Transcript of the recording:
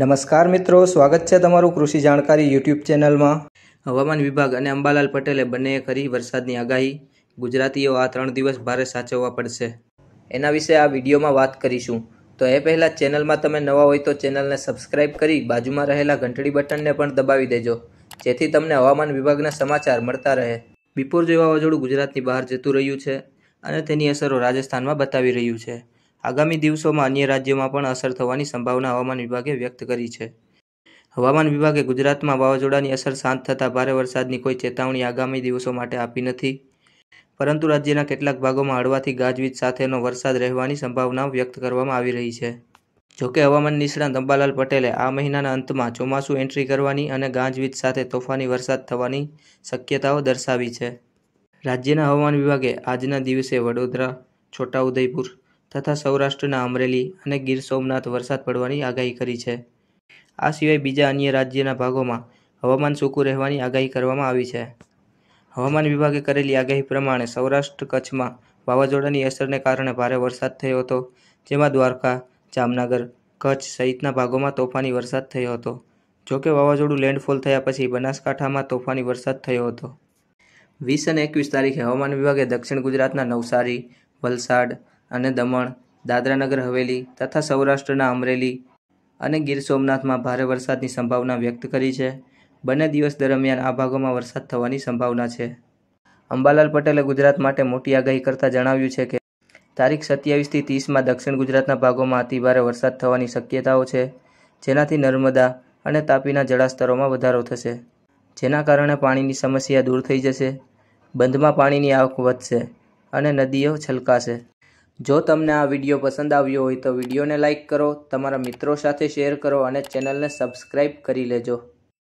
નમસ્કાર મિત્રો સ્વાગત છે તમારું કૃષિ જાણકારી યુટ્યુબ ચેનલમાં હવામાન વિભાગ અને અંબાલાલ પટેલે બંનેએ કરી વરસાદની આગાહી ગુજરાતીઓ આ ત્રણ દિવસ ભારે સાચવવા પડશે એના વિશે આ વિડીયોમાં વાત કરીશું તો એ પહેલાં ચેનલમાં તમે નવા હોય તો ચેનલને સબસ્ક્રાઇબ કરી બાજુમાં રહેલા ઘંટડી બટનને પણ દબાવી દેજો જેથી તમને હવામાન વિભાગના સમાચાર મળતા રહે બિપોર જેવા વાવાઝોડું ગુજરાતની બહાર જતું રહ્યું છે અને તેની અસરો રાજસ્થાનમાં બતાવી રહ્યું છે આગામી દિવસોમાં અન્ય રાજ્યોમાં પણ અસર થવાની સંભાવના હવામાન વિભાગે વ્યક્ત કરી છે હવામાન વિભાગે ગુજરાતમાં વાવાઝોડાની અસર શાંત થતાં ભારે વરસાદની કોઈ ચેતવણી આગામી દિવસો માટે આપી નથી પરંતુ રાજ્યના કેટલાક ભાગોમાં હળવાથી ગાજવીજ સાથેનો વરસાદ રહેવાની સંભાવના વ્યક્ત કરવામાં આવી રહી છે જોકે હવામાન નિષ્ણાત અંબાલાલ પટેલે આ મહિનાના અંતમાં ચોમાસું એન્ટ્રી કરવાની અને ગાજવીજ સાથે તોફાની વરસાદ થવાની શક્યતાઓ દર્શાવી છે રાજ્યના હવામાન વિભાગે આજના દિવસે વડોદરા છોટાઉદેપુર તથા સૌરાષ્ટ્રના અમરેલી અને ગીર સોમનાથ વરસાદ પડવાની આગાહી કરી છે આ સિવાય બીજા અન્ય રાજ્યના ભાગોમાં હવામાન સૂકું રહેવાની આગાહી કરવામાં આવી છે હવામાન વિભાગે કરેલી આગાહી પ્રમાણે સૌરાષ્ટ્ર કચ્છમાં વાવાઝોડાની અસરને કારણે ભારે વરસાદ થયો હતો જેમાં દ્વારકા જામનગર કચ્છ સહિતના ભાગોમાં તોફાની વરસાદ થયો હતો જોકે વાવાઝોડું લેન્ડફોલ થયા પછી બનાસકાંઠામાં તોફાની વરસાદ થયો હતો વીસ અને એકવીસ તારીખે હવામાન વિભાગે દક્ષિણ ગુજરાતના નવસારી વલસાડ અને દમણ દાદરાનગર હવેલી તથા સૌરાષ્ટ્રના અમરેલી અને ગીર સોમનાથમાં ભારે વરસાદની સંભાવના વ્યક્ત કરી છે બંને દિવસ દરમિયાન આ ભાગોમાં વરસાદ થવાની સંભાવના છે અંબાલાલ પટેલે ગુજરાત માટે મોટી આગાહી કરતાં જણાવ્યું છે કે તારીખ સત્યાવીસથી ત્રીસમાં દક્ષિણ ગુજરાતના ભાગોમાં અતિભારે વરસાદ થવાની શક્યતાઓ છે જેનાથી નર્મદા અને તાપીના જળાસ્તરોમાં વધારો થશે જેના કારણે પાણીની સમસ્યા દૂર થઈ જશે બંધમાં પાણીની આવક વધશે અને નદીઓ છલકાશે જો તમને આ વિડીયો પસંદ આવ્યો હોય તો વિડીયોને લાઇક કરો તમારા મિત્રો સાથે શેર કરો અને ચેનલને સબસ્ક્રાઈબ કરી લેજો